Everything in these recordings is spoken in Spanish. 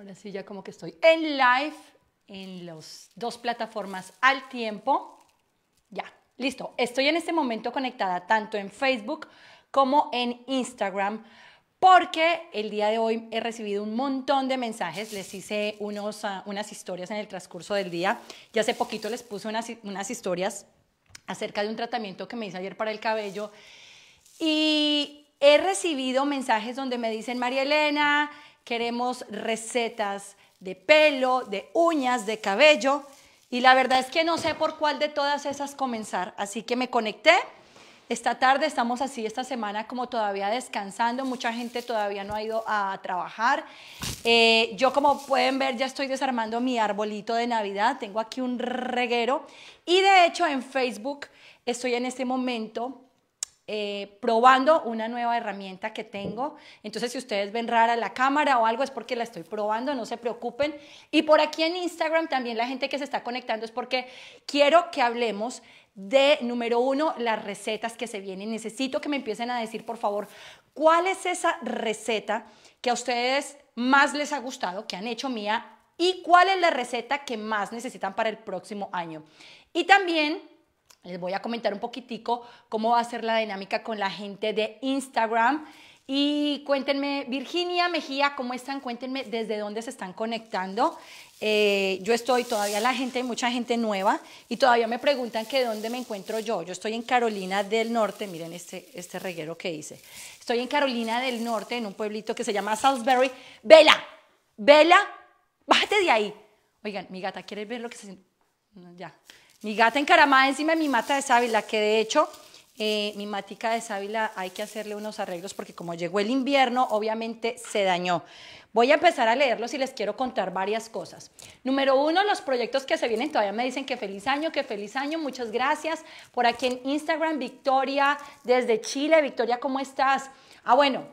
Ahora sí, ya como que estoy en live en las dos plataformas al tiempo. Ya, listo. Estoy en este momento conectada tanto en Facebook como en Instagram porque el día de hoy he recibido un montón de mensajes, les hice ah, unas historias en el transcurso del día, ya hace poquito les puse unas, unas historias acerca de un tratamiento que me hice ayer para el cabello y he recibido mensajes donde me dicen, María Elena, queremos recetas de pelo, de uñas, de cabello. Y la verdad es que no sé por cuál de todas esas comenzar. Así que me conecté. Esta tarde estamos así, esta semana como todavía descansando, mucha gente todavía no ha ido a trabajar. Eh, yo como pueden ver ya estoy desarmando mi arbolito de Navidad, tengo aquí un reguero y de hecho en Facebook estoy en este momento eh, probando una nueva herramienta que tengo. Entonces, si ustedes ven rara la cámara o algo, es porque la estoy probando, no se preocupen. Y por aquí en Instagram también la gente que se está conectando es porque quiero que hablemos de, número uno, las recetas que se vienen. Necesito que me empiecen a decir, por favor, cuál es esa receta que a ustedes más les ha gustado, que han hecho mía, y cuál es la receta que más necesitan para el próximo año. Y también les voy a comentar un poquitico cómo va a ser la dinámica con la gente de Instagram. Y cuéntenme, Virginia Mejía, ¿cómo están? Cuéntenme desde dónde se están conectando. Eh, yo estoy todavía, la gente, hay mucha gente nueva y todavía me preguntan que dónde me encuentro yo. Yo estoy en Carolina del Norte, miren este, este, reguero que hice. Estoy en Carolina del Norte, en un pueblito que se llama Salisbury. Vela, vela, bájate de ahí. Oigan, mi gata, ¿quieres ver lo que se... ya. Mi gata encaramada encima de mi mata de sábila, que de hecho eh, mi matica de sábila hay que hacerle unos arreglos porque como llegó el invierno, obviamente se dañó. Voy a empezar a leerlos y les quiero contar varias cosas. Número uno, los proyectos que se vienen todavía me dicen que feliz año, que feliz año, muchas gracias. Por aquí en Instagram, Victoria, desde Chile, Victoria, ¿cómo estás? Ah, bueno,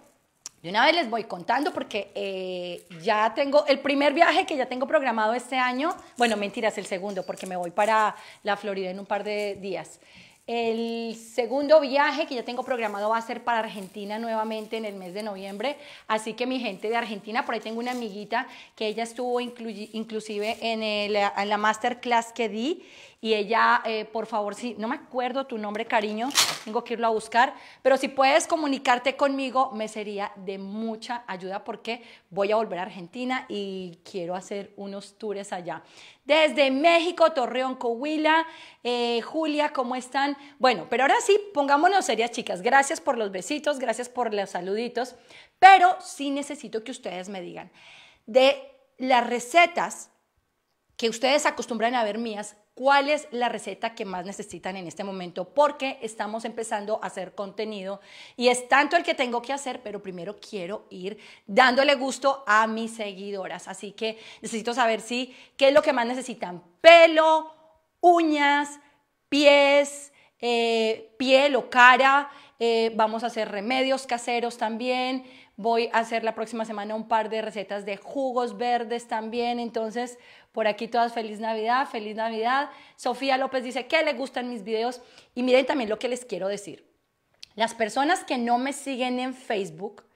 de una vez les voy contando porque eh, ya tengo el primer viaje que ya tengo programado este año. Bueno, mentiras, el segundo, porque me voy para la Florida en un par de días. El segundo viaje que ya tengo programado va a ser para Argentina nuevamente en el mes de noviembre. Así que mi gente de Argentina, por ahí tengo una amiguita que ella estuvo inclusive en, en la masterclass que di y ella, eh, por favor, si no me acuerdo tu nombre, cariño, tengo que irlo a buscar, pero si puedes comunicarte conmigo, me sería de mucha ayuda porque voy a volver a Argentina y quiero hacer unos tours allá. Desde México, Torreón, Coahuila, eh, Julia, ¿cómo están? Bueno, pero ahora sí, pongámonos serias, chicas. Gracias por los besitos, gracias por los saluditos, pero sí necesito que ustedes me digan de las recetas que ustedes acostumbran a ver mías, cuál es la receta que más necesitan en este momento, porque estamos empezando a hacer contenido y es tanto el que tengo que hacer, pero primero quiero ir dándole gusto a mis seguidoras. Así que necesito saber si, qué es lo que más necesitan, pelo, uñas, pies, eh, piel o cara. Eh, vamos a hacer remedios caseros también. Voy a hacer la próxima semana un par de recetas de jugos verdes también. Entonces, por aquí todas feliz Navidad, feliz Navidad. Sofía López dice que le gustan mis videos. Y miren también lo que les quiero decir. Las personas que no me siguen en Facebook,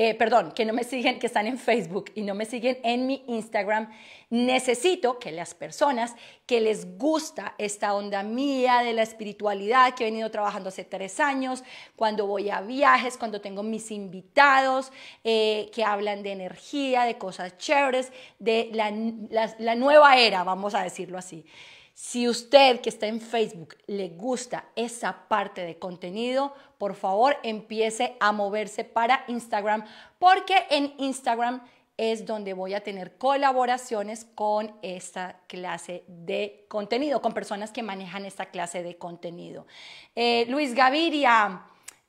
eh, perdón, que no me siguen, que están en Facebook y no me siguen en mi Instagram, necesito que las personas que les gusta esta onda mía de la espiritualidad que he venido trabajando hace tres años, cuando voy a viajes, cuando tengo mis invitados eh, que hablan de energía, de cosas chéveres, de la nueva era, vamos a decirlo así. Si usted que está en Facebook le gusta esa parte de contenido, por favor empiece a moverse para Instagram, porque en Instagram es donde voy a tener colaboraciones con esta clase de contenido, con personas que manejan esta clase de contenido. Eh, Luis Gaviria,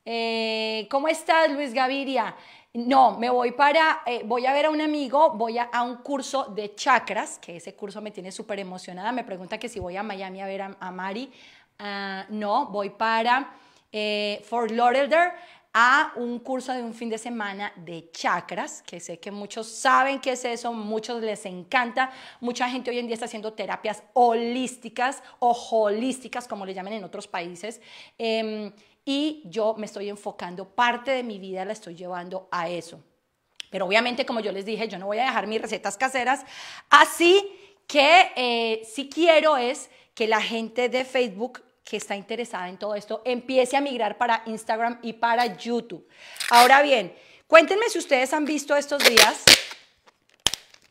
eh, ¿cómo estás Luis Gaviria? no, me voy para, eh, voy a ver a un amigo, voy a, un curso de chakras, que ese curso me tiene súper emocionada, me pregunta que si voy a Miami a ver a, Mari, ah, no, voy para for eh, Fort Lauderdale a un curso de un fin de semana de chakras, que sé que muchos saben qué es eso, muchos les encanta, mucha gente hoy en día está haciendo terapias holísticas o holísticas, como le llaman en otros países. Em, y yo me estoy enfocando, parte de mi vida la estoy llevando a eso. Pero obviamente, como yo les dije, yo no voy a dejar mis recetas caseras, así que eh, si quiero es que la gente de Facebook que está interesada en todo esto empiece a migrar para Instagram y para YouTube. Ahora bien, cuéntenme si ustedes han visto estos días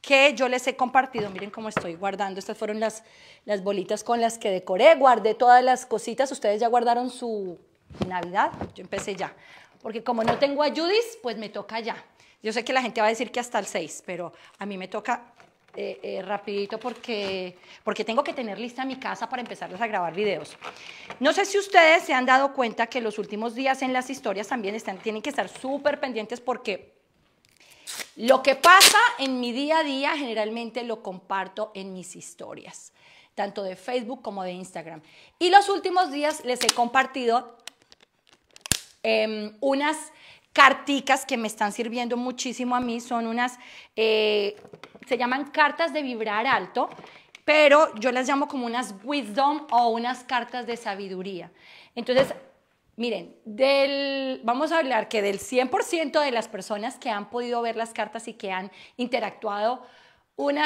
que yo les he compartido. Miren cómo estoy guardando. Estas fueron las, las bolitas con las que decoré. Guardé todas las cositas. Ustedes ya guardaron su, Navidad, yo empecé ya. Porque como no tengo a Judith, pues me toca ya. Yo sé que la gente va a decir que hasta el 6, pero a mí me toca eh, eh, rapidito porque, porque tengo que tener lista mi casa para empezarles a grabar videos. No sé si ustedes se han dado cuenta que los últimos días en las historias también tienen que estar súper pendientes porque lo que pasa en mi día a día generalmente lo comparto en mis historias, tanto de Facebook como de Instagram. Y los últimos días les he compartido Em, unas carticas que me están sirviendo muchísimo a mí, son unas, eh, se llaman cartas de vibrar alto, pero yo las llamo como unas wisdom o unas cartas de sabiduría. Entonces, Miren, vamos a hablar que del 100% de las personas que han podido ver las cartas y que han interactuado, un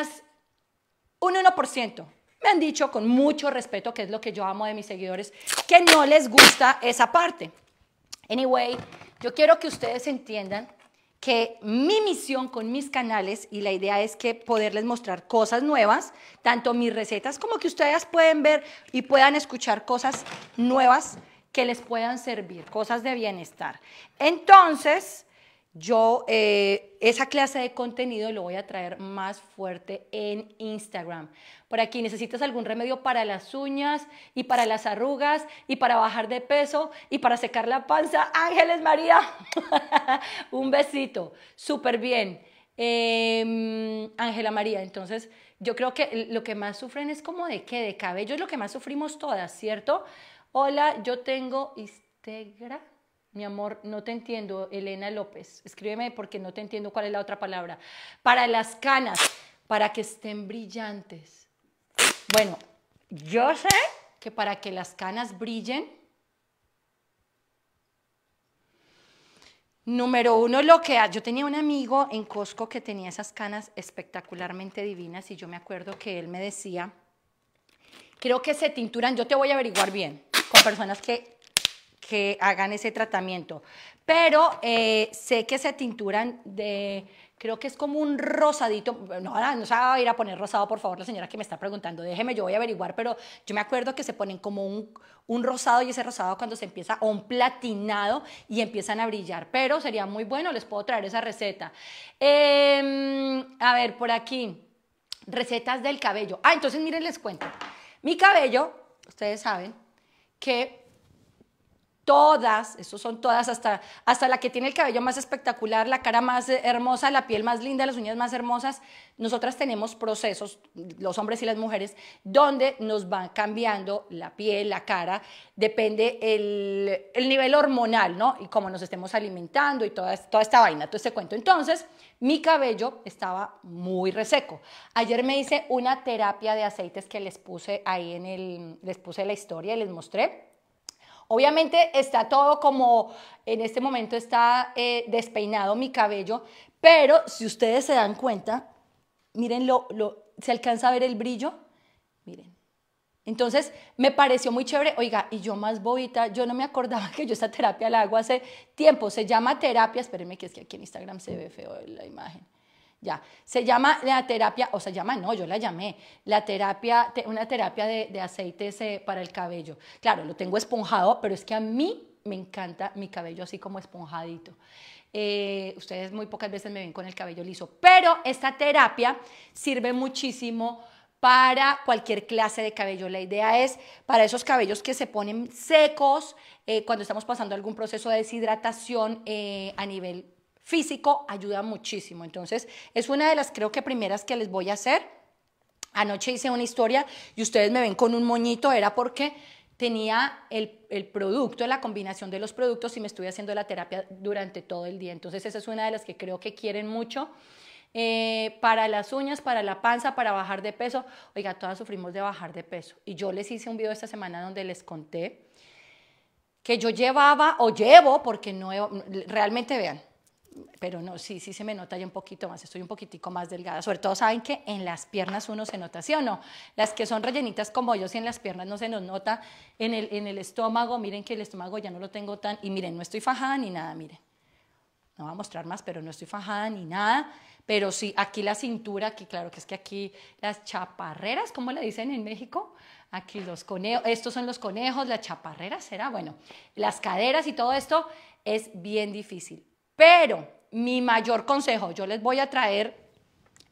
1%. Me han dicho con mucho respeto, que es lo que yo amo de mis seguidores, que no les gusta esa parte. Anyway, yo quiero que ustedes entiendan que mi misión con mis canales y la idea es que poderles mostrar cosas nuevas, tanto mis recetas como que ustedes pueden ver y puedan escuchar cosas nuevas que les puedan servir, cosas de bienestar. Entonces, yo eh, esa clase de contenido lo voy a traer más fuerte en Instagram. Por aquí, necesitas algún remedio para las uñas y para las arrugas y para bajar de peso y para secar la panza, Ángeles María, un besito, súper bien. Em, Ángela María, entonces yo creo que lo que más sufren es como de qué, de cabello es lo que más sufrimos todas, ¿cierto? Hola, yo tengo Instagram. Mi amor, no te entiendo, Elena López. Escríbeme porque no te entiendo cuál es la otra palabra. Para las canas, para que estén brillantes. Bueno, yo sé que para que las canas brillen, Número uno, lo que yo tenía un amigo en Costco que tenía esas canas espectacularmente divinas y yo me acuerdo que él me decía, creo que se tinturan, yo te voy a averiguar bien, con personas que que hagan ese tratamiento. Pero eh, sé que se tinturan de, creo que es como un rosadito, no, no se va a ir a poner rosado, por favor, la señora que me está preguntando, déjeme, yo voy a averiguar, pero yo me acuerdo que se ponen como un, rosado y ese rosado cuando se empieza, o un platinado y empiezan a brillar, pero sería muy bueno, les puedo traer esa receta. Em, a ver, por aquí, recetas del cabello. Ah, entonces miren, les cuento. Mi cabello, ustedes saben que todas, eso son todas, hasta, hasta la que tiene el cabello más espectacular, la cara más hermosa, la piel más linda, las uñas más hermosas, nosotras tenemos procesos, los hombres y las mujeres, donde nos van cambiando la piel, la cara, depende el, el nivel hormonal, ¿no? Y cómo nos estemos alimentando y toda, toda esta vaina, todo este cuento. Entonces, mi cabello estaba muy reseco. Ayer me hice una terapia de aceites que les puse ahí en el, les puse la historia y les mostré. Obviamente está todo como, en este momento está eh, despeinado mi cabello, pero si ustedes se dan cuenta, miren, lo, ¿se alcanza a ver el brillo? Miren. Entonces me pareció muy chévere, oiga, y yo más bobita, yo no me acordaba que yo esta terapia la hago hace tiempo, se llama terapia, espérenme que es que aquí en Instagram se ve feo la imagen. Ya, se llama la terapia, o se llama, no, yo la llamé, la terapia, una terapia de, aceites eh, para el cabello. Claro, lo tengo esponjado, pero es que a mí me encanta mi cabello así como esponjadito. Eh, ustedes muy pocas veces me ven con el cabello liso, pero esta terapia sirve muchísimo para cualquier clase de cabello. La idea es para esos cabellos que se ponen secos eh, cuando estamos pasando algún proceso de deshidratación a nivel físico ayuda muchísimo. Entonces, es una de las creo que primeras que les voy a hacer. Anoche hice una historia y ustedes me ven con un moñito, era porque tenía el, producto, la combinación de los productos y me estuve haciendo la terapia durante todo el día. Entonces esa es una de las que creo que quieren mucho. Eh, para las uñas, para la panza, para bajar de peso. Oiga, todas sufrimos de bajar de peso. Y yo les hice un video esta semana donde les conté que yo llevaba o llevo, porque no realmente vean, pero no, sí, sí se me nota ya un poquito más, estoy un poquitico más delgada. Sobre todo saben que en las piernas uno se nota, ¿sí o no? Las que son rellenitas como yo, si en las piernas no se nos nota, en el, estómago, miren que el estómago ya no lo tengo tan, y miren, no estoy fajada ni nada, miren. No voy a mostrar más, pero no estoy fajada ni nada, pero sí, aquí la cintura, que claro que es que aquí las chaparreras, ¿cómo le dicen en México? Aquí los conejos, estos son los conejos, las chaparreras será, bueno, las caderas y todo esto es bien difícil. Pero mi mayor consejo, yo les voy a traer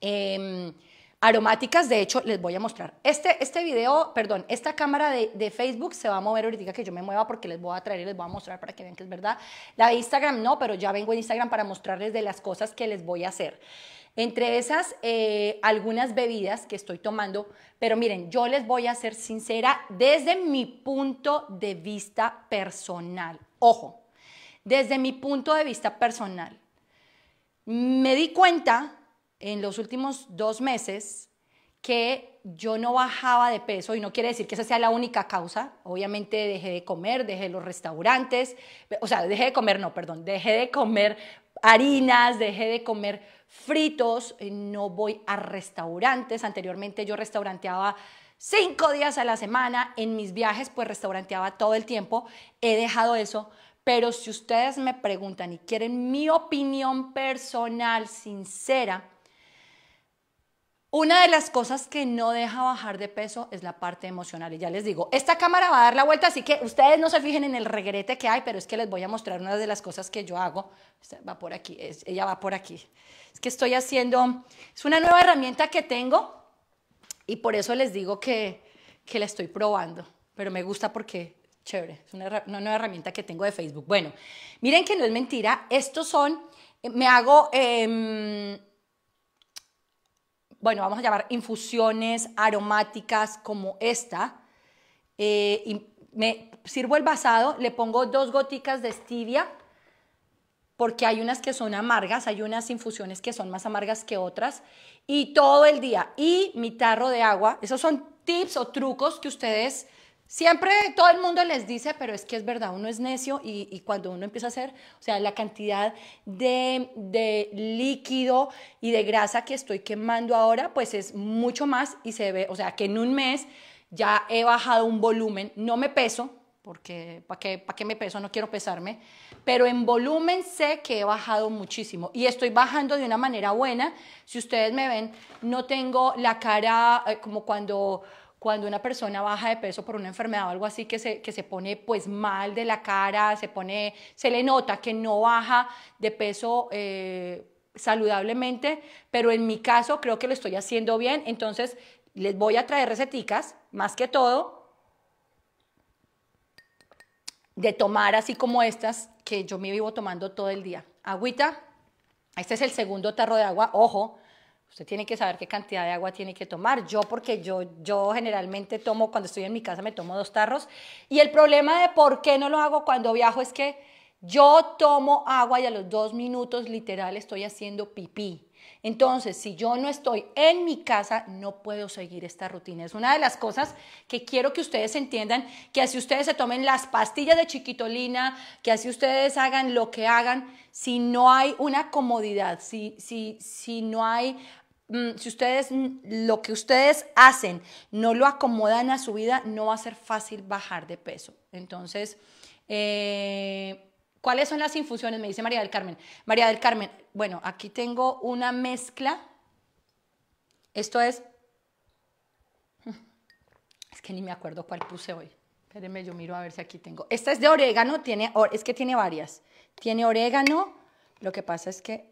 em, aromáticas, de hecho les voy a mostrar. Este, este video, perdón, esta cámara de, Facebook se va a mover ahorita que yo me mueva porque les voy a traer y les voy a mostrar para que vean que es verdad. La de Instagram no, pero ya vengo en Instagram para mostrarles de las cosas que les voy a hacer. Entre esas, eh, algunas bebidas que estoy tomando, pero miren, yo les voy a ser sincera desde mi punto de vista personal. Ojo, desde mi punto de vista personal, me di cuenta en los últimos dos meses que yo no bajaba de peso y no quiere decir que esa sea la única causa. Obviamente dejé de comer, dejé los restaurantes, o sea, dejé de comer, no, perdón, dejé de comer harinas, dejé de comer fritos, eh, no voy a restaurantes. Anteriormente yo restauranteaba cinco días a la semana, en mis viajes pues restauranteaba todo el tiempo, he dejado eso, pero si ustedes me preguntan y quieren mi opinión personal sincera, una de las cosas que no deja bajar de peso es la parte emocional. Y ya les digo, esta cámara va a dar la vuelta, así que ustedes no se fijen en el regrete que hay, pero es que les voy a mostrar una de las cosas que yo hago. Va por aquí, ella va por aquí. Es que estoy haciendo, es una nueva herramienta que tengo y por eso les digo que, que la estoy probando, pero me gusta porque chévere, es una, nueva herramienta que tengo de Facebook. Bueno, miren que no es mentira, estos son, me hago, em, bueno, vamos a llamar infusiones aromáticas como esta. Eh, y me sirvo el vasado, le pongo dos goticas de stevia, porque hay unas que son amargas, hay unas infusiones que son más amargas que otras, y todo el día, y mi tarro de agua, esos son tips o trucos que ustedes Siempre todo el mundo les dice, pero es que es verdad, uno es necio y, cuando uno empieza a hacer, o sea, la cantidad de, de, líquido y de grasa que estoy quemando ahora, pues es mucho más y se ve, o sea, que en un mes ya he bajado un volumen, no me peso, porque ¿para qué, me peso? No quiero pesarme, pero en volumen sé que he bajado muchísimo y estoy bajando de una manera buena. Si ustedes me ven, no tengo la cara eh, como cuando cuando una persona baja de peso por una enfermedad o algo así que se, que se pone pues mal de la cara, se, pone, se le nota que no baja de peso eh, saludablemente, pero en mi caso creo que lo estoy haciendo bien, entonces les voy a traer receticas, más que todo, de tomar así como estas que yo me vivo tomando todo el día. Agüita, este es el segundo tarro de agua, ojo, Usted tiene que saber qué cantidad de agua tiene que tomar. Yo, porque yo, yo generalmente tomo, cuando estoy en mi casa, me tomo dos tarros. Y el problema de por qué no lo hago cuando viajo es que yo tomo agua y a los dos minutos literal estoy haciendo pipí. Entonces, si yo no estoy en mi casa, no puedo seguir esta rutina. Es una de las cosas que quiero que ustedes entiendan, que así ustedes se tomen las pastillas de chiquitolina, que así ustedes hagan lo que hagan, si no hay una comodidad, si, si, si no hay Mm, si ustedes lo que ustedes hacen no lo acomodan a su vida, no va a ser fácil bajar de peso. Entonces, eh, ¿cuáles son las infusiones? Me dice María del Carmen. María del Carmen, bueno, aquí tengo una mezcla. Esto es... Es que ni me acuerdo cuál puse hoy. Espérenme, yo miro a ver si aquí tengo. Esta es de orégano, tiene, es que tiene varias. Tiene orégano, lo que pasa es que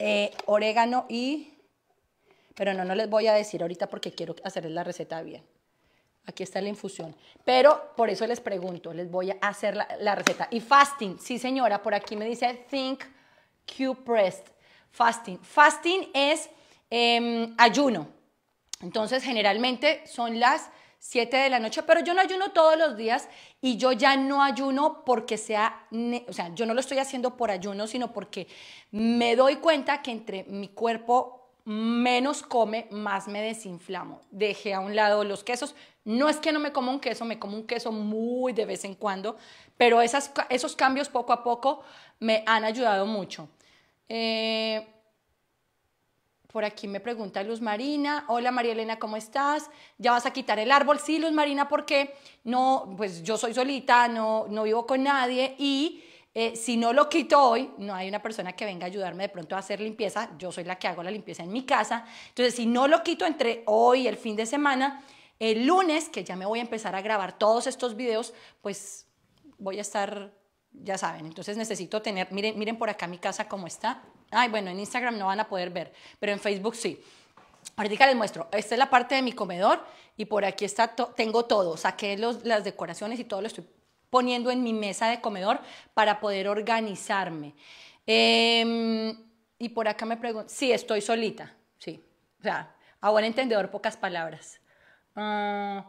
eh, orégano y pero no, no les voy a decir ahorita porque quiero hacerles la receta bien. Aquí está la infusión. Pero por eso les pregunto, les voy a hacer la, receta. Y fasting, sí señora, por aquí me dice Think Q Pressed. Fasting. Fasting es em, ayuno. Entonces generalmente son las 7 de la noche, pero yo no ayuno todos los días y yo ya no ayuno porque sea, o sea, yo no lo estoy haciendo por ayuno, sino porque me doy cuenta que entre mi cuerpo menos come, más me desinflamo. Dejé a un lado los quesos. No es que no me como un queso, me como un queso muy de vez en cuando, pero esos cambios poco a poco me han ayudado mucho. Eh, por aquí me pregunta Luz Marina, hola María Elena, ¿cómo estás? ¿Ya vas a quitar el árbol? Sí, Luz Marina, qué? no, pues yo soy solita, no, no vivo con nadie y eh, si no lo quito hoy, no hay una persona que venga a ayudarme de pronto a hacer limpieza, yo soy la que hago la limpieza en mi casa. Entonces, si no lo quito entre hoy y el fin de semana, el lunes, que ya me voy a empezar a grabar todos estos videos, pues voy a estar, ya saben, entonces necesito tener, miren, miren por acá mi casa cómo está. Ay, bueno, en Instagram no van a poder ver, pero en Facebook sí. Ahorita les muestro, esta es la parte de mi comedor y por aquí está, tengo todo, saqué las decoraciones y todo lo estoy poniendo en mi mesa de comedor para poder organizarme. Em, y por acá me pregunto, sí, estoy solita, sí. O sea, a buen entendedor, pocas palabras. Ah,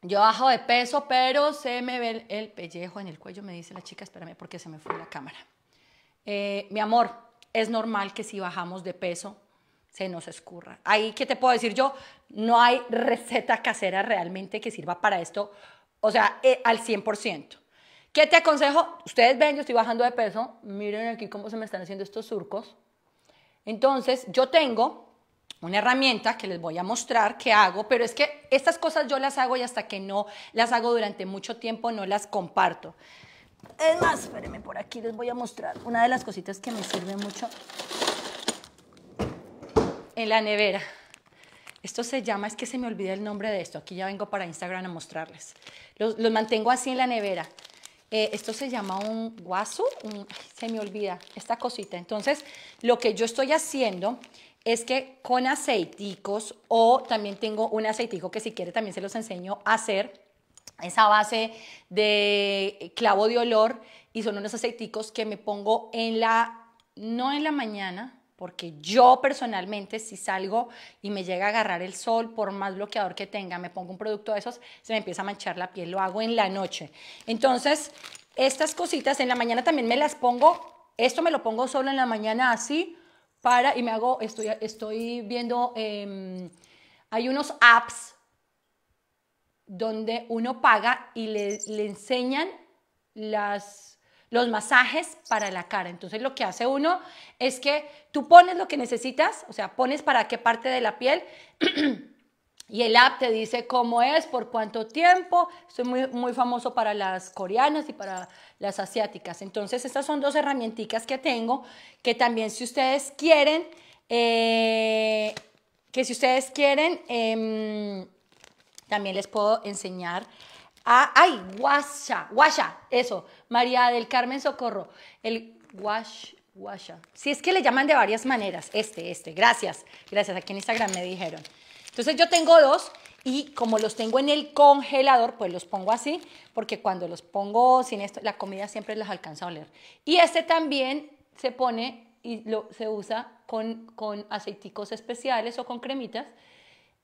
yo bajo de peso, pero se me ve el, pellejo en el cuello, me dice la chica, espérame porque se me fue la cámara. Eh, mi amor, es normal que si bajamos de peso se nos escurra. Ahí, ¿qué te puedo decir yo? No hay receta casera realmente que sirva para esto, o sea, eh, al 100%. ¿Qué te aconsejo? Ustedes ven, yo estoy bajando de peso. Miren aquí cómo se me están haciendo estos surcos. Entonces, yo tengo una herramienta que les voy a mostrar que hago, pero es que estas cosas yo las hago y hasta que no las hago durante mucho tiempo no las comparto. Es más, espérenme por aquí, les voy a mostrar una de las cositas que me sirve mucho en la nevera. Esto se llama, es que se me olvida el nombre de esto. Aquí ya vengo para Instagram a mostrarles. Los, mantengo así en la nevera. Eh, esto se llama un guaso, se me olvida esta cosita. Entonces, lo que yo estoy haciendo es que con aceiticos o también tengo un aceitico que si quiere también se los enseño a hacer. Esa base de clavo de olor y son unos aceiticos que me pongo en la, no en la mañana, porque yo personalmente si salgo y me llega a agarrar el sol, por más bloqueador que tenga, me pongo un producto de esos, se me empieza a manchar la piel, lo hago en la noche. Entonces, estas cositas en la mañana también me las pongo, esto me lo pongo solo en la mañana así, para, y me hago, estoy, estoy viendo, em, hay unos apps donde uno paga y le enseñan las los masajes para la cara. Entonces lo que hace uno es que tú pones lo que necesitas, o sea, pones para qué parte de la piel. Y el app te dice cómo es, por cuánto tiempo. Esto es muy, famoso para las coreanas y para las asiáticas. Entonces, estas son dos herramienticas que tengo, que también si ustedes quieren, eh, que si ustedes quieren, em, también les puedo enseñar Ah, ay, Guasha, Guasha, eso, María del Carmen Socorro, el Guash, Guasha. Si es que le llaman de varias maneras, este, este, gracias, gracias, aquí en Instagram me dijeron. Entonces yo tengo dos y como los tengo en el congelador, pues los pongo así, porque cuando los pongo sin esto, la comida siempre los alcanza a oler. Y este también se pone y lo, se usa con, con aceiticos especiales o con cremitas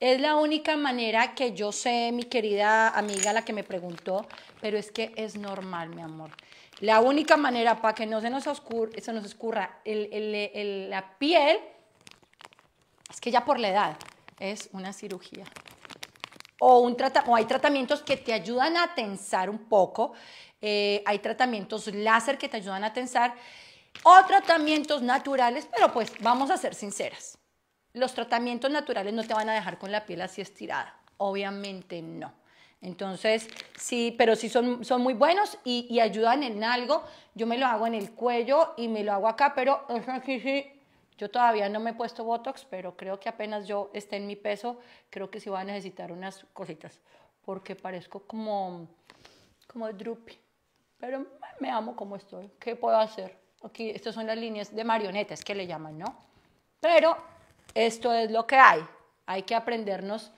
es la única manera que yo sé, mi querida amiga, la que me preguntó, pero es que es normal, mi amor. La única manera para que no se nos, escurra la piel es que ya por la edad es una cirugía. O, un o hay tratamientos que te ayudan a tensar un poco, eh, hay tratamientos láser que te ayudan a tensar, o tratamientos naturales, pero pues vamos a ser sinceras los tratamientos naturales no te van a dejar con la piel así estirada, obviamente no. Entonces, sí, pero sí son, son muy buenos y, ayudan en algo. Yo me lo hago en el cuello y me lo hago acá, pero yo todavía no me he puesto Botox, pero creo que apenas yo esté en mi peso, creo que sí voy a necesitar unas cositas, porque parezco como, como droopy. Pero me amo como estoy. ¿Qué puedo hacer? Aquí, estas son las líneas de marionetas que le llaman, ¿no? Pero esto es lo que hay. Hay que aprendernos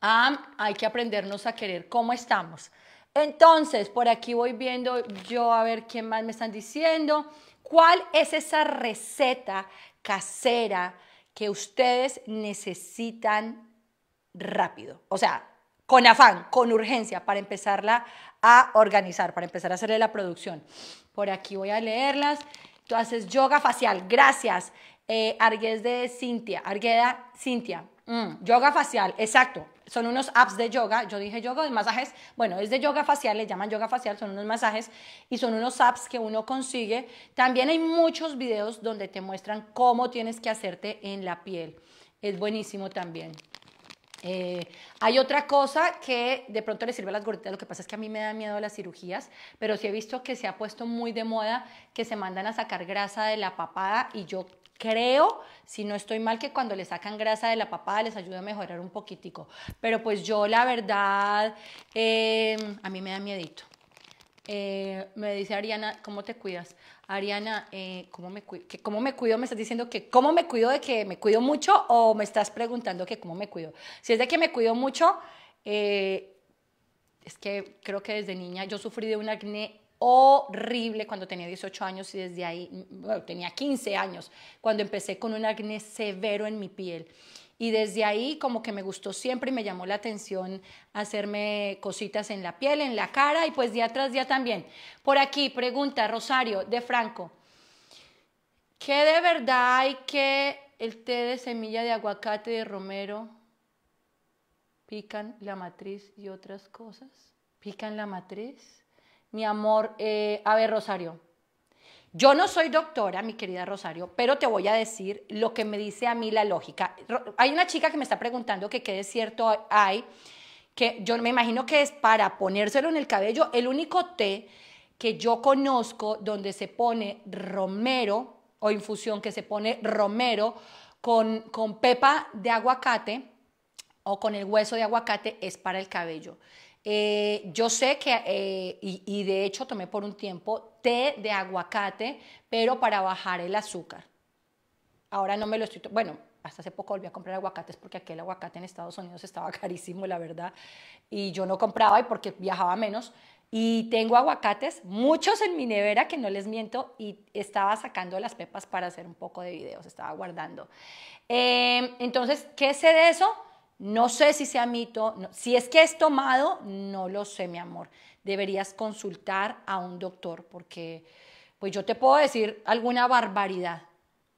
a, hay que aprendernos a querer cómo estamos. Entonces, por aquí voy viendo yo a ver quién más me están diciendo. ¿Cuál es esa receta casera que ustedes necesitan rápido? O sea, con afán, con urgencia, para empezarla a organizar, para empezar a hacerle la producción. Por aquí voy a leerlas. Entonces, yoga facial, gracias eh, Argués de Cintia, Argueda Cintia, mm, yoga facial, exacto. Son unos apps de yoga, yo dije yoga de masajes, bueno, es de yoga facial, le llaman yoga facial, son unos masajes y son unos apps que uno consigue. También hay muchos videos donde te muestran cómo tienes que hacerte en la piel. Es buenísimo también. Eh, hay otra cosa que de pronto le sirve a las gorditas, lo que pasa es que a mí me da miedo las cirugías, pero sí he visto que se ha puesto muy de moda que se mandan a sacar grasa de la papada y yo creo, si no estoy mal, que cuando le sacan grasa de la papada les ayuda a mejorar un poquitico. Pero pues yo la verdad, eh, a mí me da miedito. Eh, me dice Ariana, ¿cómo te cuidas? Ariana, eh, ¿cómo, me cuido? ¿cómo me cuido? ¿Me estás diciendo que cómo me cuido de que me cuido mucho o me estás preguntando que cómo me cuido? Si es de que me cuido mucho, eh, es que creo que desde niña yo sufrí de un acné horrible cuando tenía 18 años y desde ahí, mm, bueno, tenía 15 años, cuando empecé con un acné severo en mi piel. Y desde ahí como que me gustó siempre y me llamó la atención hacerme cositas en la piel, en la cara y pues día tras día también. Por aquí pregunta Rosario de Franco, ¿qué de verdad hay que el té de semilla de aguacate de romero pican la matriz y otras cosas? ¿Pican la matriz? mi amor, eh, a ver, Rosario, yo no soy doctora, mi querida Rosario, pero te voy a decir lo que me dice a mí la lógica. Hay una chica que me está preguntando que qué cierto hay, que yo me imagino que es para ponérselo en el cabello. El único té que yo conozco donde se pone romero o infusión que se pone romero con pepa de aguacate o con el hueso de aguacate es para el cabello. Eh, yo sé que, eh, y, de hecho tomé por un tiempo té de aguacate, pero para bajar el azúcar. Ahora no me lo estoy, bueno, hasta hace poco volví a comprar aguacates porque aquel aguacate en Estados Unidos estaba carísimo, la verdad, y yo no compraba y porque viajaba menos. Y tengo aguacates, muchos en mi nevera, que no les miento, y estaba sacando las pepas para hacer un poco de videos, estaba guardando. Eh, entonces, ¿qué sé de eso? No sé si sea mito, si es que es tomado, no lo sé, mi amor. Deberías consultar a un doctor porque pues yo te puedo decir alguna barbaridad,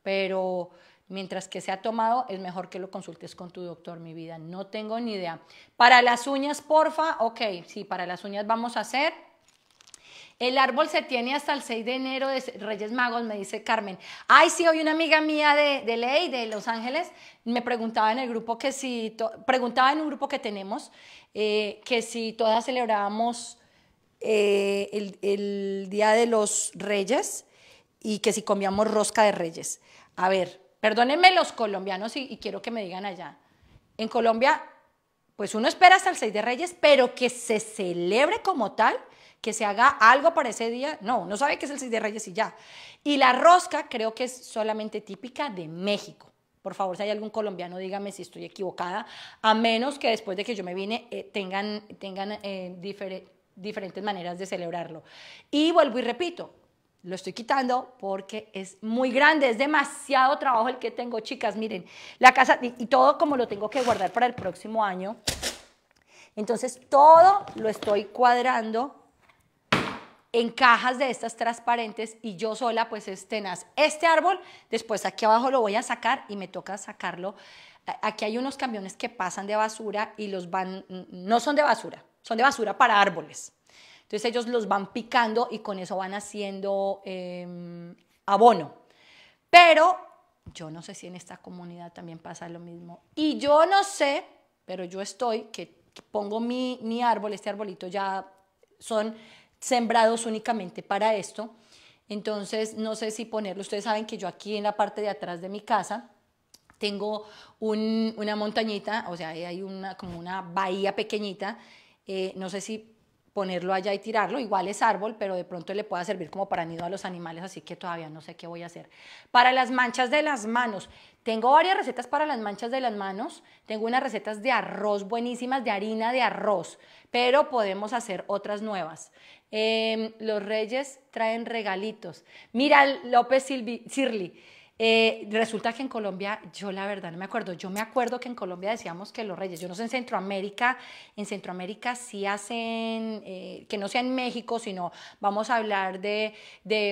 pero mientras que sea tomado, es mejor que lo consultes con tu doctor, mi vida. No tengo ni idea. Para las uñas, porfa, ok, sí, para las uñas vamos a hacer el árbol se tiene hasta el 6 de enero de Reyes Magos, me dice Carmen. Ay, sí, hoy una amiga mía de, Ley, de Los Ángeles, me preguntaba en el grupo que si, preguntaba en un grupo que tenemos, eh, que si todas celebrábamos eh, el, Día de los Reyes y que si comíamos rosca de Reyes. A ver, perdónenme los colombianos y, y, quiero que me digan allá. En Colombia, pues uno espera hasta el 6 de Reyes, pero que se celebre como tal, que se haga algo para ese día. No, no sabe que es el 6 de Reyes y ya. Y la rosca creo que es solamente típica de México. Por favor, si hay algún colombiano, dígame si estoy equivocada, a menos que después de que yo me vine eh, tengan, tengan eh, diferentes maneras de celebrarlo. Y vuelvo y repito, lo estoy quitando porque es muy grande, es demasiado trabajo el que tengo, chicas. Miren, la casa y todo como lo tengo que guardar para el próximo año. Entonces, todo lo estoy cuadrando en cajas de estas transparentes y yo sola pues es Este árbol, después aquí abajo lo voy a sacar y me toca sacarlo. Aquí hay unos camiones que pasan de basura y los van, no son de basura, son de basura para árboles. Entonces ellos los van picando y con eso van haciendo em, abono. Pero yo no sé si en esta comunidad también pasa lo mismo. Y yo no sé, pero yo estoy, que, pongo mi, mi árbol, este arbolito ya son sembrados únicamente para esto. Entonces, no sé si ponerlo. Ustedes saben que yo aquí en la parte de atrás de mi casa tengo una montañita, o sea, hay una, como una bahía pequeñita. Eh, no sé si ponerlo allá y tirarlo. Igual es árbol, pero de pronto le pueda servir como para nido a los animales, así que todavía no sé qué voy a hacer. Para las manchas de las manos, tengo varias recetas para las manchas de las manos. Tengo unas recetas de arroz buenísimas, de harina de arroz, pero podemos hacer otras nuevas. Em, los reyes traen regalitos. Mira, López Sirli eh, resulta que en Colombia, yo la verdad no me acuerdo, yo me acuerdo que en Colombia decíamos que los reyes, yo no sé en Centroamérica, en Centroamérica sí hacen, eh, que no sea en México, sino vamos a hablar de,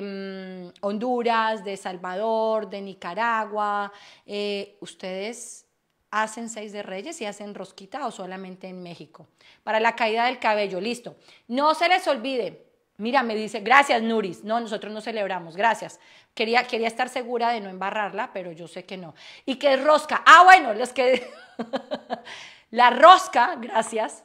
mm, Honduras, de Salvador, de Nicaragua, eh, ustedes hacen seis de reyes y hacen rosquita o solamente en México. Para la caída del cabello, listo. No se les olvide, Mira, me dice, gracias, Nuris. No, nosotros no celebramos, gracias. Quería, quería estar segura de no embarrarla, pero yo sé que no. ¿Y qué es rosca? Ah, bueno, los que... la rosca, gracias.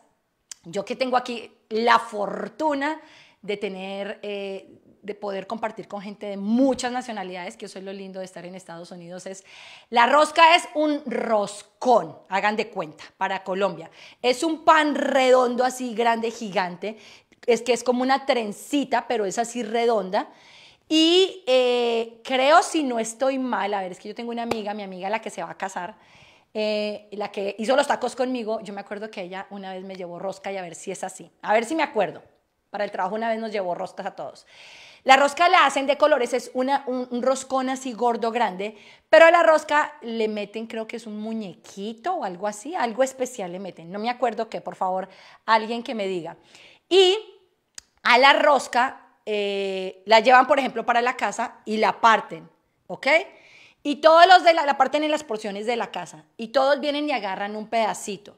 Yo que tengo aquí la fortuna de tener, eh, de poder compartir con gente de muchas nacionalidades, que eso es lo lindo de estar en Estados Unidos, es la rosca es un roscón, hagan de cuenta, para Colombia. Es un pan redondo así, grande, gigante, es que es como una trencita, pero es así redonda. Y eh, creo, si no estoy mal, a ver, es que yo tengo una amiga, mi amiga la que se va a casar, eh, la que hizo los tacos conmigo, yo me acuerdo que ella una vez me llevó rosca y a ver si es así, a ver si me acuerdo. Para el trabajo una vez nos llevó roscas a todos. La rosca la hacen de colores, es una, un, un, roscón así gordo, grande, pero a la rosca le meten, creo que es un muñequito o algo así, algo especial le meten. No me acuerdo qué, por favor, alguien que me diga. Y a la rosca eh, la llevan, por ejemplo, para la casa y la parten, ¿ok? Y todos los de la, la parten en las porciones de la casa y todos vienen y agarran un pedacito.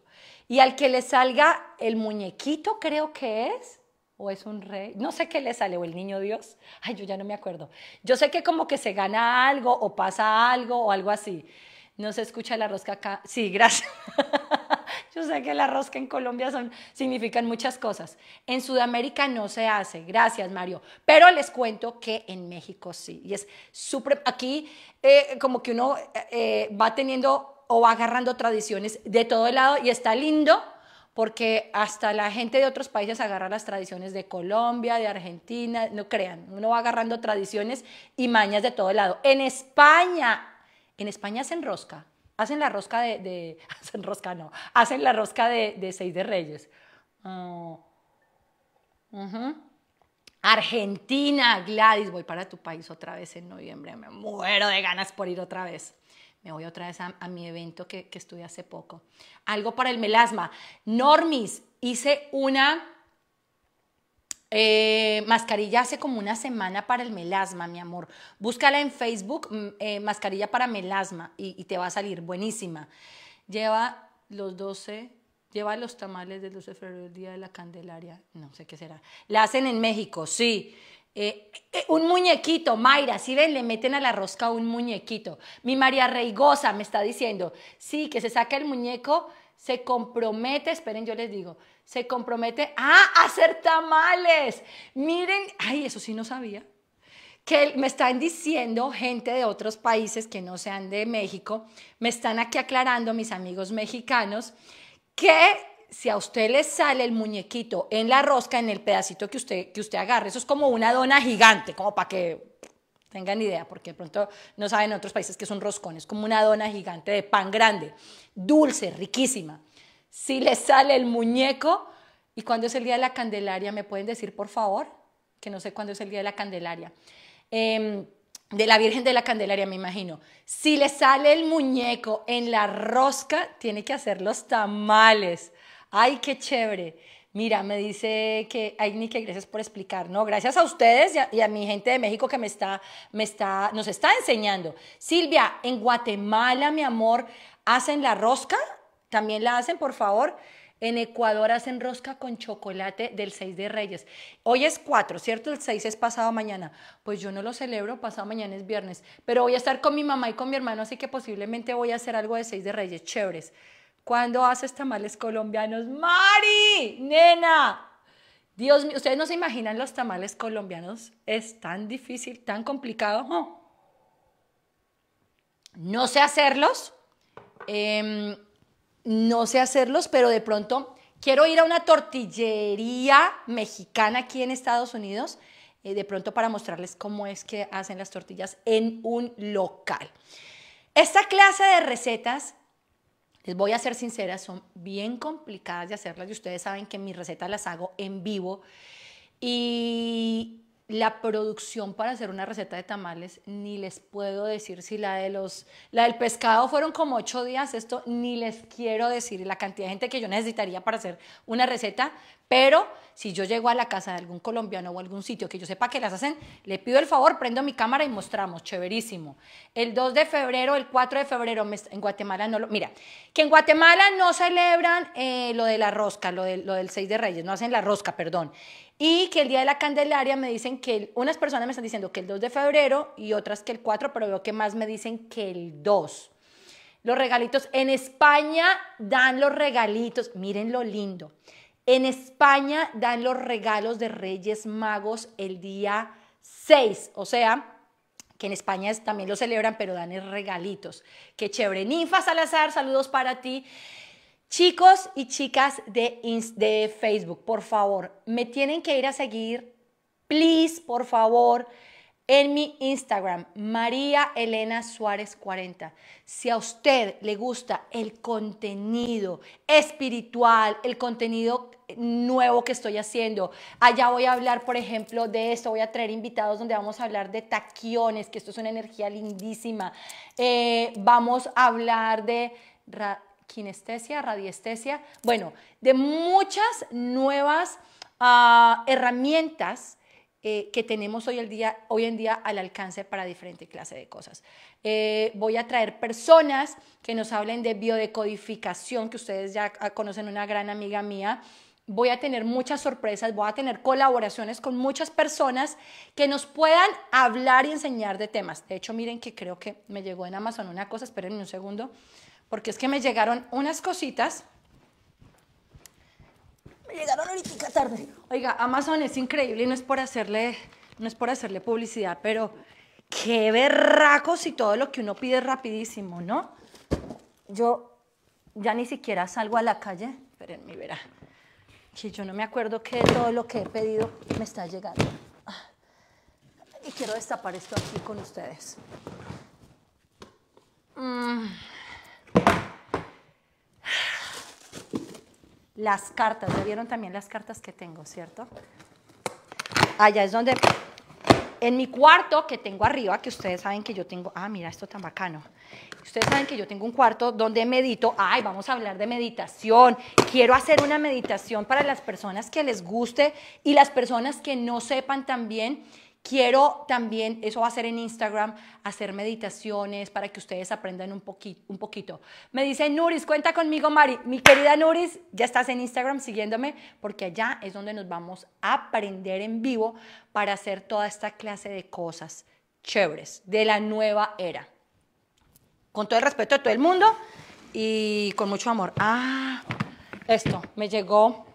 Y al que le salga el muñequito, creo que es, o es un rey, no sé qué le sale, o el niño Dios, ay, yo ya no me acuerdo. Yo sé que como que se gana algo o pasa algo o algo así. No se escucha la rosca acá. Sí, gracias. Yo sé que la rosca en Colombia son, significan muchas cosas. En Sudamérica no se hace, gracias Mario. Pero les cuento que en México sí. Y es súper, aquí eh, como que uno eh, eh, va teniendo o va agarrando tradiciones de todo el lado y está lindo porque hasta la gente de otros países agarra las tradiciones de Colombia, de Argentina, no crean, uno va agarrando tradiciones y mañas de todo el lado. En España en España hacen rosca, hacen la rosca de, hacen rosca no, hacen la rosca de, Seis de Reyes. Oh. Argentina, Gladys, voy para tu país otra vez en noviembre, me muero de ganas por ir otra vez. Me voy otra vez a, mi evento que, que estuve hace poco. Algo para el melasma. Normis, hice una eh, mascarilla hace como una semana para el melasma, mi amor. Búscala en Facebook, mm, eh, mascarilla para melasma, y, te va a salir buenísima. Lleva los 12, lleva los tamales de de febrero, el día de la Candelaria, no sé qué será. La hacen en México, sí. Eh, un muñequito, Mayra, si ven, le meten a la rosca un muñequito. Mi María Reigosa me está diciendo, sí, que se saca el muñeco se compromete, esperen, yo les digo, se compromete a hacer tamales. Miren, ay, eso sí no sabía, que me están diciendo gente de otros países que no sean de México, me están aquí aclarando mis amigos mexicanos, que si a usted le sale el muñequito en la rosca, en el pedacito que usted, que usted agarre, eso es como una dona gigante, como para que tengan idea, porque de pronto no saben en otros países que es un es como una dona gigante de pan grande, dulce, riquísima. Si le sale el muñeco, ¿y cuándo es el día de la Candelaria? ¿Me pueden decir, por favor? Que no sé cuándo es el día de la Candelaria. Em, de la Virgen de la Candelaria, me imagino. Si le sale el muñeco en la rosca, tiene que hacer los tamales. ¡Ay, qué chévere! Mira, me dice que, ni que gracias por explicar, ¿no? Gracias a ustedes y a, mi gente de México que me está, nos está enseñando. Silvia, en Guatemala, mi amor, ¿hacen la rosca? ¿También la hacen, por favor? En Ecuador hacen rosca con chocolate del 6 de Reyes. Hoy es 4, ¿cierto? El 6 es pasado mañana. Pues yo no lo celebro, pasado mañana es viernes. Pero voy a estar con mi mamá y con mi hermano, así que posiblemente voy a hacer algo de 6 de Reyes. Chéveres. Cuando haces tamales colombianos? Mari, nena. Dios mío, ustedes no se imaginan los tamales colombianos. Es tan difícil, tan complicado. No sé hacerlos. Em, no sé hacerlos, pero de pronto quiero ir a una tortillería mexicana aquí en Estados Unidos. Eh, de pronto para mostrarles cómo es que hacen las tortillas en un local. Esta clase de recetas les voy a ser sincera, son bien complicadas de hacerlas y ustedes saben que mis recetas las hago en vivo. Y la producción para hacer una receta de tamales, ni les puedo decir si la de los, la del pescado fueron como ocho días, esto ni les quiero decir la cantidad de gente que yo necesitaría para hacer una receta, pero si yo llego a la casa de algún colombiano o algún sitio que yo sepa que las hacen, le pido el favor, prendo mi cámara y mostramos, chéverísimo. El 2 de febrero, el 4 de febrero, en Guatemala no lo, mira, que en Guatemala no celebran eh, lo de la rosca, lo, de, lo del 6 de Reyes, no hacen la rosca, perdón. Y que el día de la Candelaria me dicen que unas personas me están diciendo que el 2 de febrero y otras que el 4, pero veo que más me dicen que el 2. Los regalitos. En España dan los regalitos. Miren lo lindo. En España dan los regalos de Reyes Magos el día 6. O sea, que en España también lo celebran, pero dan regalitos. Qué chévere. Ninfa Salazar, saludos para ti. Chicos y chicas de, Facebook, por favor, me tienen que ir a seguir, please, por favor, en mi Instagram, María Elena Suárez 40. Si a usted le gusta el contenido espiritual, el contenido nuevo que estoy haciendo. Allá voy a hablar, por ejemplo, de esto. Voy a traer invitados donde vamos a hablar de taquiones, que esto es una energía lindísima. Eh, vamos a hablar de kinestesia, radiestesia, bueno, de muchas nuevas ah, herramientas eh, que tenemos hoy, el día, hoy en día al alcance para diferente clase de cosas. Eh, voy a traer personas que nos hablen de biodecodificación, que ustedes ya ah, conocen una gran amiga mía. Voy a tener muchas sorpresas, voy a tener colaboraciones con muchas personas que nos puedan hablar y enseñar de temas. De hecho, miren que creo que me llegó en Amazon una cosa, espérenme un segundo porque es que me llegaron unas cositas. Me llegaron ahorita tarde. Oiga, Amazon es increíble y no es por hacerle, no es por hacerle publicidad, pero qué berracos y todo lo que uno pide rapidísimo, ¿no? Yo ya ni siquiera salgo a la calle. mi verá. Que yo no me acuerdo que todo lo que he pedido me está llegando. Ah, y quiero destapar esto aquí con ustedes. Las cartas, ya vieron también las cartas que tengo, ¿cierto? Allá es donde, en mi cuarto que tengo arriba, que ustedes saben que yo tengo, ah, mira esto tan bacano. Ustedes saben que yo tengo un cuarto donde medito, ay, vamos a hablar de meditación, quiero hacer una meditación para las personas que les guste y las personas que no sepan también Quiero también, eso va a ser en Instagram, hacer meditaciones para que ustedes aprendan un, poquito, Me dice Nuris, cuenta conmigo, Mari. Mi querida Nuris, ya estás en Instagram siguiéndome, porque allá es donde nos vamos a aprender en vivo para hacer toda esta clase de cosas chéveres de la nueva era. Con todo el respeto de todo el mundo y con mucho amor. Ah, esto me llegó,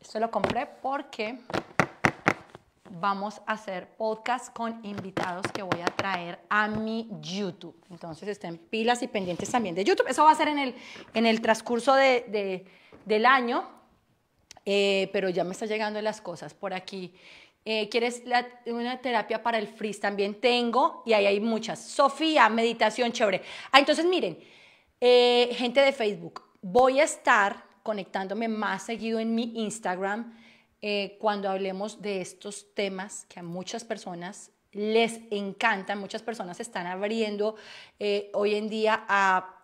esto lo compré porque vamos a hacer podcast con invitados que voy a traer a mi YouTube. Entonces estén pilas y pendientes también de YouTube. Eso va a ser en el, en el transcurso del año, eh, pero ya me están llegando las cosas por aquí. Eh, ¿Quieres una terapia para el frizz? También tengo, y ahí hay muchas. Sofía, meditación, chévere. Ah, entonces miren, eh, gente de Facebook, voy a estar conectándome más seguido en mi Instagram eh, cuando hablemos de estos temas que a muchas personas les encantan, muchas personas están abriendo eh, hoy en día a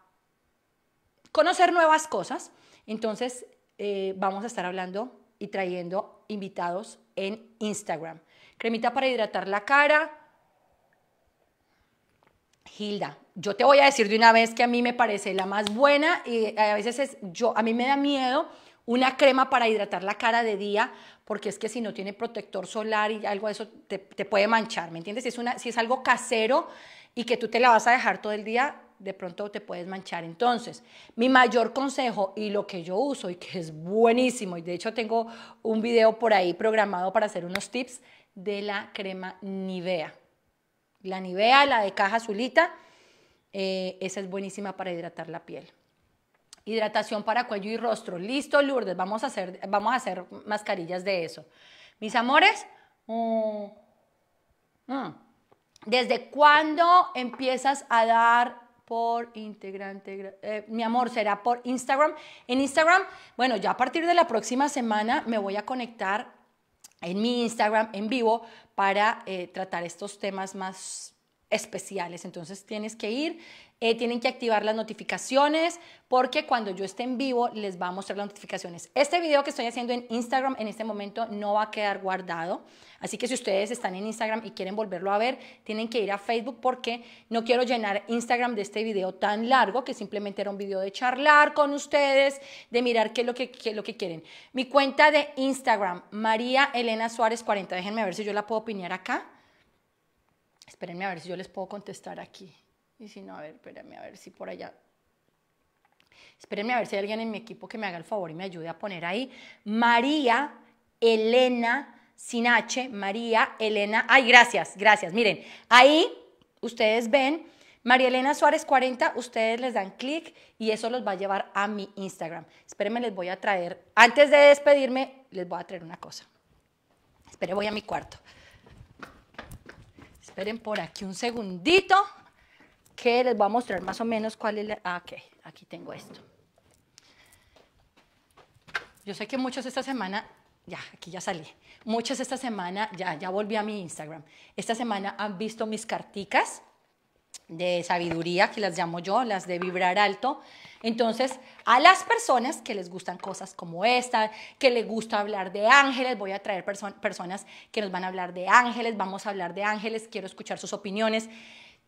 conocer nuevas cosas. Entonces, eh, vamos a estar hablando y trayendo invitados en Instagram. Cremita para hidratar la cara. Hilda, yo te voy a decir de una vez que a mí me parece la más buena y a veces es, yo, a mí me da miedo una crema para hidratar la cara de día, porque es que si no tiene protector solar y algo de eso te, puede manchar, ¿me entiendes? Si es, algo casero y que tú te la vas a dejar todo el día, de pronto te puedes manchar. Entonces, mi mayor consejo y lo que yo uso y que es buenísimo, y de hecho tengo un video por ahí programado para hacer unos tips de la crema Nivea. La Nivea, la de caja azulita, eh, esa es buenísima para hidratar la piel. Hidratación para cuello y rostro. Listo, Lourdes. Vamos a hacer, vamos a hacer mascarillas de eso. Mis amores, mm, mm. ¿desde cuándo empiezas a dar por integrante? Eh, mi amor, ¿será por Instagram? En Instagram, bueno, ya a partir de la próxima semana me voy a conectar en mi Instagram en vivo para eh, tratar estos temas más especiales. Entonces tienes que ir, eh, tienen que activar las notificaciones porque cuando yo esté en vivo les va a mostrar las notificaciones. Este video que estoy haciendo en Instagram en este momento no va a quedar guardado, así que si ustedes están en Instagram y quieren volverlo a ver, tienen que ir a Facebook porque no quiero llenar Instagram de este video tan largo que simplemente era un video de charlar con ustedes, de mirar qué es lo que, qué es lo que quieren. Mi cuenta de Instagram, María Elena Suárez 40, déjenme ver si yo la puedo opinar acá. Espérenme a ver si yo les puedo contestar aquí. Y si no, a ver, espérenme a ver si por allá. Espérenme a ver si hay alguien en mi equipo que me haga el favor y me ayude a poner ahí. María Elena sin H, María Elena. Ay, gracias, gracias. Miren, ahí ustedes ven María Elena Suárez 40, ustedes les dan clic y eso los va a llevar a mi Instagram. Espérenme, les voy a traer, antes de despedirme, les voy a traer una cosa. Espérenme, voy a mi cuarto. Esperen por aquí un segundito que les voy a mostrar más o menos cuál es la... Ah, ok, aquí tengo esto. Yo sé que muchos esta semana, ya, aquí ya salí, muchos esta semana, ya, ya volví a mi Instagram, esta semana han visto mis carticas de sabiduría, que las llamo yo, las de vibrar alto. Entonces, a las personas que les gustan cosas como esta, que les gusta hablar de ángeles, voy a traer personas que nos van a hablar de ángeles, vamos a hablar de ángeles, quiero escuchar sus opiniones.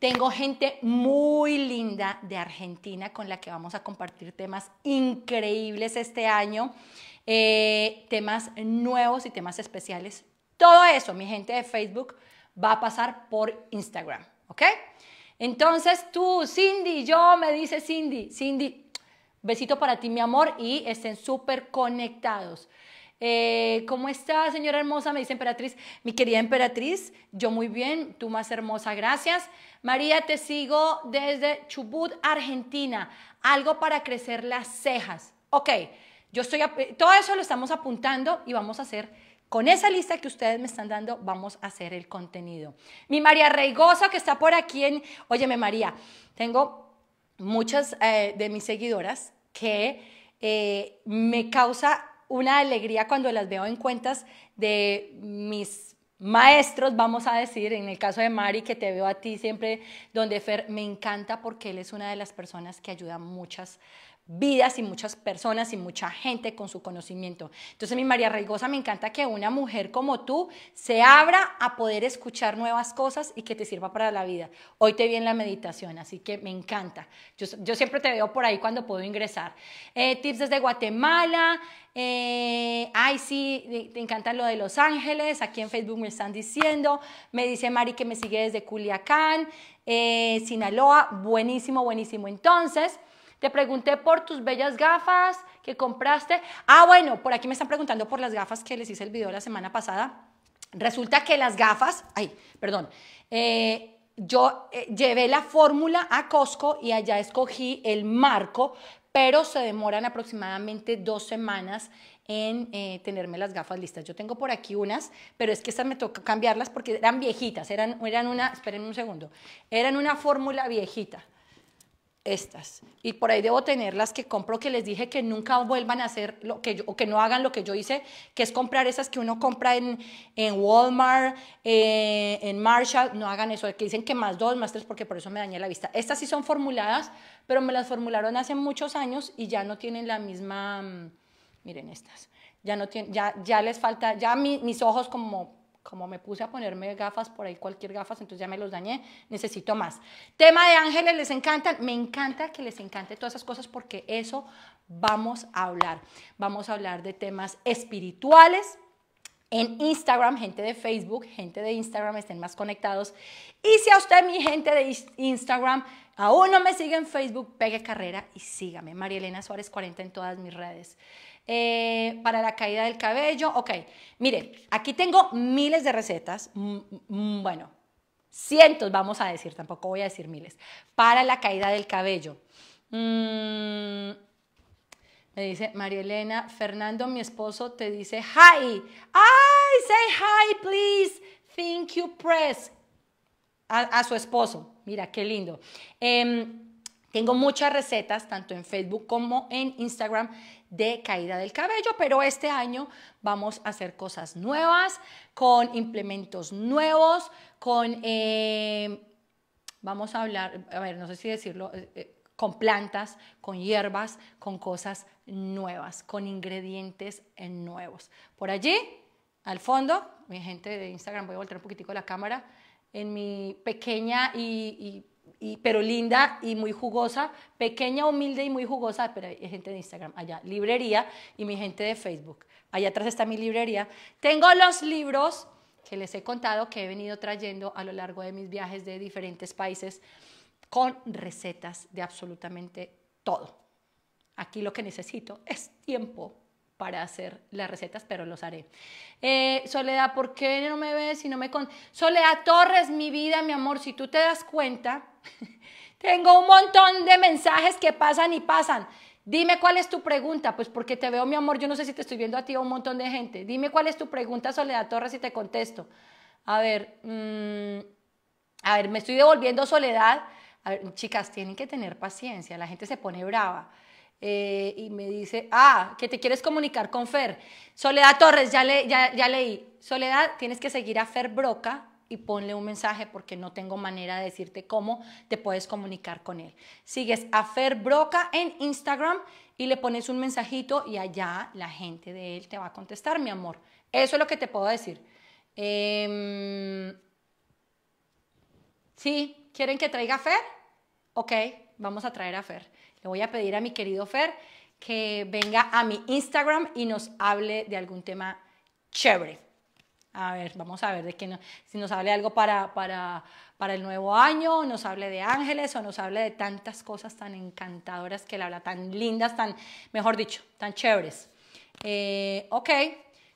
Tengo gente muy linda de Argentina con la que vamos a compartir temas increíbles este año, eh, temas nuevos y temas especiales. Todo eso, mi gente de Facebook, va a pasar por Instagram, ¿ok? Entonces tú, Cindy, yo, me dice Cindy, Cindy, besito para ti, mi amor, y estén súper conectados. Eh, ¿Cómo está, señora hermosa? Me dice Emperatriz. Mi querida Emperatriz, yo muy bien, tú más hermosa, gracias. María, te sigo desde Chubut, Argentina. Algo para crecer las cejas. Ok, yo estoy, todo eso lo estamos apuntando y vamos a hacer con esa lista que ustedes me están dando, vamos a hacer el contenido. Mi María Reigoso, que está por aquí en... Óyeme, María, tengo muchas eh, de mis seguidoras que eh, me causa una alegría cuando las veo en cuentas de mis maestros, vamos a decir, en el caso de Mari, que te veo a ti siempre, donde Fer, me encanta porque él es una de las personas que ayuda muchas vidas y muchas personas y mucha gente con su conocimiento. Entonces, mi María Reigosa, me encanta que una mujer como tú se abra a poder escuchar nuevas cosas y que te sirva para la vida. Hoy te vi en la meditación, así que me encanta. Yo, siempre te veo por ahí cuando puedo ingresar. Eh, tips desde Guatemala. Eh, ay, sí, te encanta lo de Los Ángeles. Aquí en Facebook me están diciendo. Me dice Mari que me sigue desde Culiacán, eh, Sinaloa. Buenísimo, buenísimo. Entonces, te pregunté por tus bellas gafas que compraste. Ah, bueno, por aquí me están preguntando por las gafas que les hice el video la semana pasada. Resulta que las gafas, ay, perdón, eh, yo eh, llevé la fórmula a Costco y allá escogí el marco, pero se demoran aproximadamente dos semanas en eh, tenerme las gafas listas. Yo tengo por aquí unas, pero es que estas me tocó cambiarlas porque eran viejitas, eran, eran una, esperen un segundo, eran una fórmula viejita estas. Y por ahí debo tener las que compro que les dije que nunca vuelvan a hacer lo que o que no hagan lo que yo hice, que es comprar esas que uno compra en, en Walmart, eh, en Marshall, no hagan eso, que dicen que más dos, más tres, porque por eso me dañé la vista. Estas sí son formuladas, pero me las formularon hace muchos años y ya no tienen la misma, mm, miren estas, ya no tienen, ya, ya les falta, ya mis ojos como como me puse a ponerme gafas por ahí, cualquier gafas, entonces ya me los dañé, necesito más. Tema de ángeles, les encantan, me encanta que les encante todas esas cosas porque eso vamos a hablar. Vamos a hablar de temas espirituales, en Instagram, gente de Facebook, gente de Instagram, estén más conectados. Y si a usted, mi gente de Instagram, aún no me sigue en Facebook, pegue carrera y sígame. María Elena Suárez 40 en todas mis redes. Eh, para la caída del cabello. Ok, Mire, aquí tengo miles de recetas, mm, mm, mm, bueno, cientos vamos a decir, tampoco voy a decir miles, para la caída del cabello. me dice María Elena, Fernando, mi esposo te dice hi. ¡Ay, say hi, please! Thank you, press. A, su esposo. Mira, qué lindo. Em, tengo muchas recetas, tanto en Facebook como en Instagram, de caída del cabello, pero este año vamos a hacer cosas nuevas, con implementos nuevos, con, eh, vamos a hablar, a ver, no sé si decirlo, eh, eh, con plantas, con hierbas, con cosas nuevas, con ingredientes nuevos. Por allí, al fondo, mi gente de Instagram, voy a voltear un poquitico la cámara, en mi pequeña y, y pero linda y muy jugosa, pequeña, humilde y muy jugosa, pero hay gente de Instagram, allá, librería y mi gente de Facebook. Allá atrás está mi librería. Tengo los libros que les he contado que he venido trayendo a lo largo de mis viajes de diferentes países con recetas de absolutamente todo. Aquí lo que necesito es tiempo para hacer las recetas, pero los haré. Eh, Soledad, ¿por qué no me ves y no me con... Soledad Torres, mi vida, mi amor, si tú te das cuenta, Tengo un montón de mensajes que pasan y pasan. Dime cuál es tu pregunta, pues porque te veo, mi amor, yo no sé si te estoy viendo a ti o a un montón de gente. Dime cuál es tu pregunta, Soledad Torres, y te contesto. A ver, mm, a ver, me estoy devolviendo Soledad. A ver, chicas, tienen que tener paciencia, la gente se pone brava. Eh, y me dice, ah, que te quieres comunicar con Fer. Soledad Torres, ya leí. Soledad, tienes que seguir a Fer Broca y ponle un mensaje porque no tengo manera de decirte cómo te puedes comunicar con él. Sigues a Fer Broca en Instagram y le pones un mensajito y allá la gente de él te va a contestar, mi amor. Eso es lo que te puedo decir. Em, ¿Sí? ¿Quieren que traiga a Fer? Ok, vamos a traer a Fer. Le voy a pedir a mi querido Fer que venga a mi Instagram y nos hable de algún tema chévere. A ver, vamos a ver de qué si nos hable algo para, el nuevo año, nos hable de ángeles o nos hable de tantas cosas tan encantadoras que él habla, tan lindas, tan, mejor dicho, tan chéveres. Eh, ok,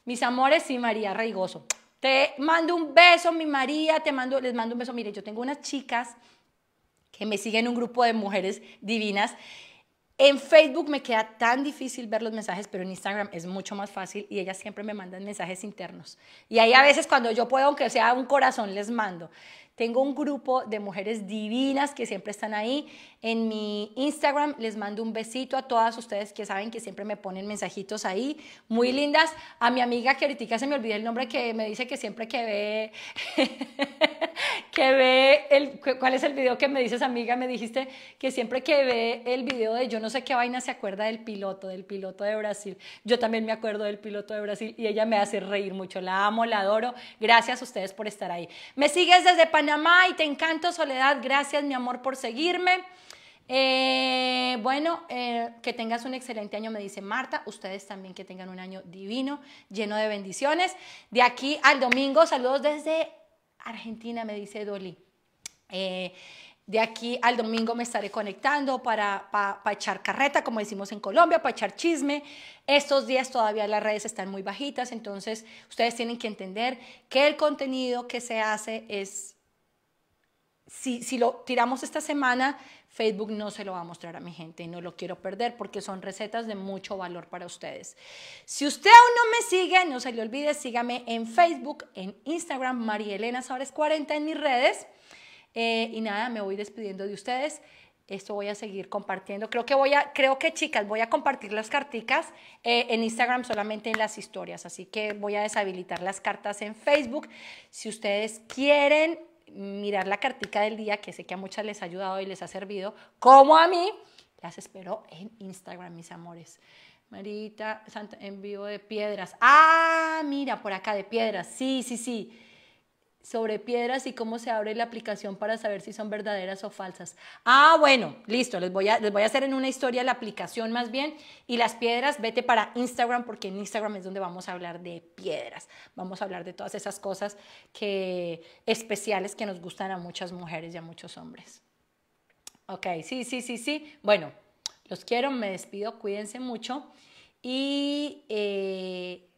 mis amores y María Reigoso. Te mando un beso, mi María, te mando, les mando un beso. Mire, yo tengo unas chicas que me siguen un grupo de mujeres divinas en Facebook me queda tan difícil ver los mensajes, pero en Instagram es mucho más fácil y ellas siempre me mandan mensajes internos. Y ahí a veces cuando yo puedo, aunque sea un corazón, les mando. Tengo un grupo de mujeres divinas que siempre están ahí. En mi Instagram les mando un besito a todas ustedes que saben que siempre me ponen mensajitos ahí, muy lindas. A mi amiga que ahorita se me olvidó el nombre que me dice que siempre que ve, que ve, el, ¿cuál es el video que me dices amiga? Me dijiste que siempre que ve el video de yo no sé qué vaina se acuerda del piloto, del piloto de Brasil. Yo también me acuerdo del piloto de Brasil y ella me hace reír mucho. La amo, la adoro. Gracias a ustedes por estar ahí. Me sigues desde Panamá Panamá y te encanto, Soledad. Gracias, mi amor, por seguirme. Eh, bueno, eh, que tengas un excelente año, me dice Marta. Ustedes también que tengan un año divino, lleno de bendiciones. De aquí al domingo, saludos desde Argentina, me dice Dolly. Eh, de aquí al domingo me estaré conectando para, para, echar carreta, como decimos en Colombia, para echar chisme. Estos días todavía las redes están muy bajitas, entonces ustedes tienen que entender que el contenido que se hace es si, si lo tiramos esta semana, Facebook no se lo va a mostrar a mi gente y no lo quiero perder porque son recetas de mucho valor para ustedes. Si usted aún no me sigue, no se le olvide, sígame en Facebook, en Instagram, Elena Sabres 40 en mis redes. Eh, y nada, me voy despidiendo de ustedes. Esto voy a seguir compartiendo. Creo que voy a, creo que chicas, voy a compartir las carticas eh, en Instagram solamente en las historias. Así que voy a deshabilitar las cartas en Facebook. Si ustedes quieren mirar la cartica del día, que sé que a muchas les ha ayudado y les ha servido, como a mí, las espero en Instagram, mis amores. Marita, Santa, en vivo de piedras. Ah, mira, por acá de piedras. Sí, sí, sí sobre piedras y cómo se abre la aplicación para saber si son verdaderas o falsas. Ah, bueno, listo, les voy a, les voy a hacer en una historia la aplicación más bien y las piedras, vete para Instagram porque en Instagram es donde vamos a hablar de piedras, vamos a hablar de todas esas cosas que, especiales que nos gustan a muchas mujeres y a muchos hombres. Ok, sí, sí, sí, sí. Bueno, los quiero, me despido, cuídense mucho y... Eh,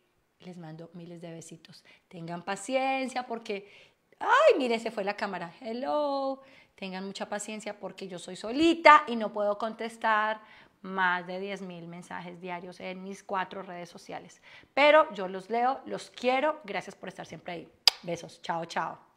les mando miles de besitos. Tengan paciencia porque, ay, mire, se fue la cámara. Hello, tengan mucha paciencia porque yo soy solita y no puedo contestar más de mil mensajes diarios en mis cuatro redes sociales. Pero yo los leo, los quiero. Gracias por estar siempre ahí. Besos. Chao, chao.